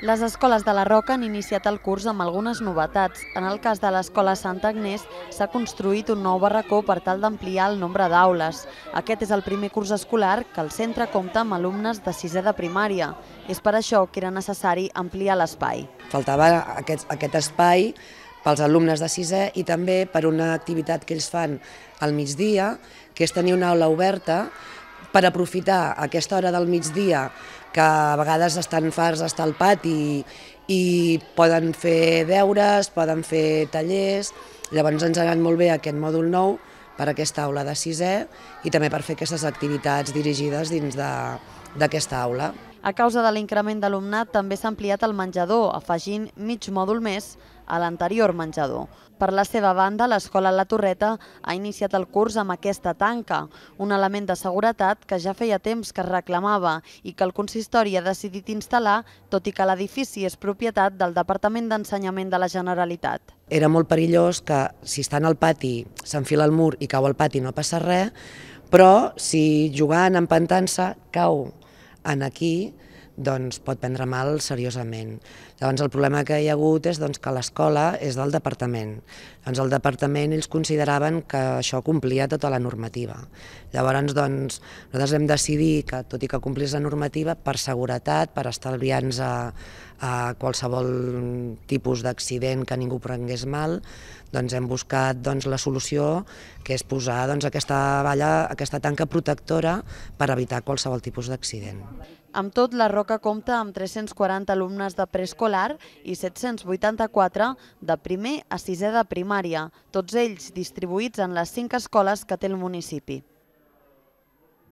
Les escoles de la Roca han iniciat el curs amb algunes novetats. En el cas de l'Escola Santa Agnès s'ha construït un nou barracó per tal d'ampliar el nombre d'aules. Aquest és el primer curs escolar que el centre compta amb alumnes de sisè de primària. És per això que era necessari ampliar l'espai. Faltava aquest, aquest espai pels alumnes de sisè i també per una activitat que ells fan al migdia, que és tenir una aula oberta per aprofitar aquesta hora del migdia que a vegades estan farts d'estar al pati i poden fer deures, poden fer tallers, llavors ens ha anat molt bé aquest mòdul nou per aquesta aula de sisè i també per fer aquestes activitats dirigides dins d'aquesta aula. A causa de l'increment d'alumnat també s'ha ampliat el menjador, afegint mig mòdul més a l'anterior menjador. Per la seva banda, l'escola La Torreta ha iniciat el curs amb aquesta tanca, un element de seguretat que ja feia temps que es reclamava i que el consistori ha decidit instal·lar, tot i que l'edifici és propietat del Departament d'Ensenyament de la Generalitat. Era molt perillós que si estan al pati s'enfila el mur i cau al pati no passa res, però si jugant, empantant se cau en aquí, doncs pot prendre mal seriosament. Llavors el problema que hi ha hagut és doncs, que l'escola és del departament. Llavors el departament ells consideraven que això complia tota la normativa. Llavors doncs, nosaltres hem decidit que tot i que complís la normativa, per seguretat, per estalviar-nos a, a qualsevol tipus d'accident que ningú prengués mal, doncs hem buscat doncs, la solució que és posar doncs, aquesta valla, aquesta tanca protectora per evitar qualsevol tipus d'accident. Amb tot, la Roca compta amb 340 alumnes de preescolar i 784 de primer a sisè de primària, tots ells distribuïts en les cinc escoles que té el municipi.